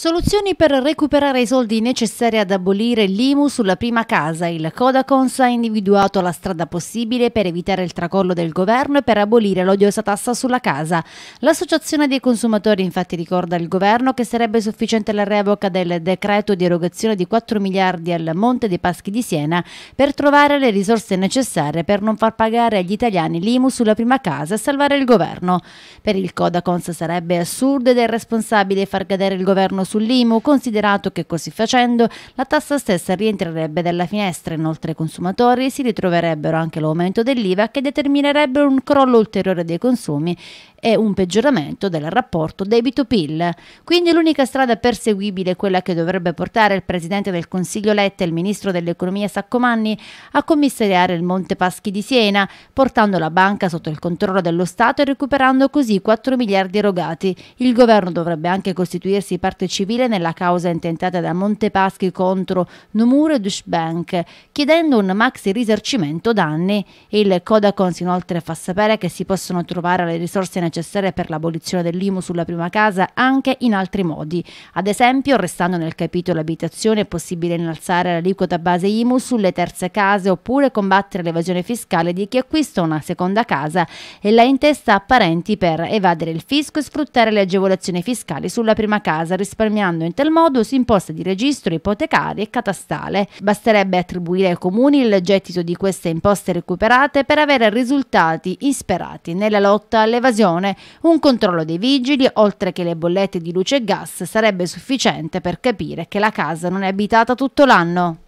Soluzioni per recuperare i soldi necessari ad abolire l'IMU sulla prima casa. Il Codacons ha individuato la strada possibile per evitare il tracollo del governo e per abolire l'odiosa tassa sulla casa. L'Associazione dei consumatori infatti ricorda al governo che sarebbe sufficiente la revoca del decreto di erogazione di 4 miliardi al Monte dei Paschi di Siena per trovare le risorse necessarie per non far pagare agli italiani l'IMU sulla prima casa e salvare il governo. Per il Codacons sarebbe assurdo ed irresponsabile far cadere il governo sull'IMU, considerato che così facendo la tassa stessa rientrerebbe dalla finestra, inoltre i consumatori si ritroverebbero anche l'aumento dell'IVA che determinerebbe un crollo ulteriore dei consumi e un peggioramento del rapporto debito-PIL. Quindi l'unica strada perseguibile è quella che dovrebbe portare il Presidente del Consiglio Letta e il Ministro dell'Economia Saccomanni a commissariare il Monte Paschi di Siena, portando la banca sotto il controllo dello Stato e recuperando così 4 miliardi erogati. Il governo dovrebbe anche costituirsi partecipe civile nella causa intentata da Montepaschi contro e Bank, chiedendo un maxi risarcimento danni. Il Codacons inoltre fa sapere che si possono trovare le risorse necessarie per l'abolizione dell'IMU sulla prima casa anche in altri modi. Ad esempio, restando nel capitolo abitazione, è possibile innalzare l'aliquota base IMU sulle terze case oppure combattere l'evasione fiscale di chi acquista una seconda casa e la intesta a parenti per evadere il fisco e sfruttare le agevolazioni fiscali sulla prima casa risparmiando risparmiando in tal modo su imposta di registro ipotecario e catastale. Basterebbe attribuire ai comuni il gettito di queste imposte recuperate per avere risultati isperati nella lotta all'evasione. Un controllo dei vigili, oltre che le bollette di luce e gas, sarebbe sufficiente per capire che la casa non è abitata tutto l'anno.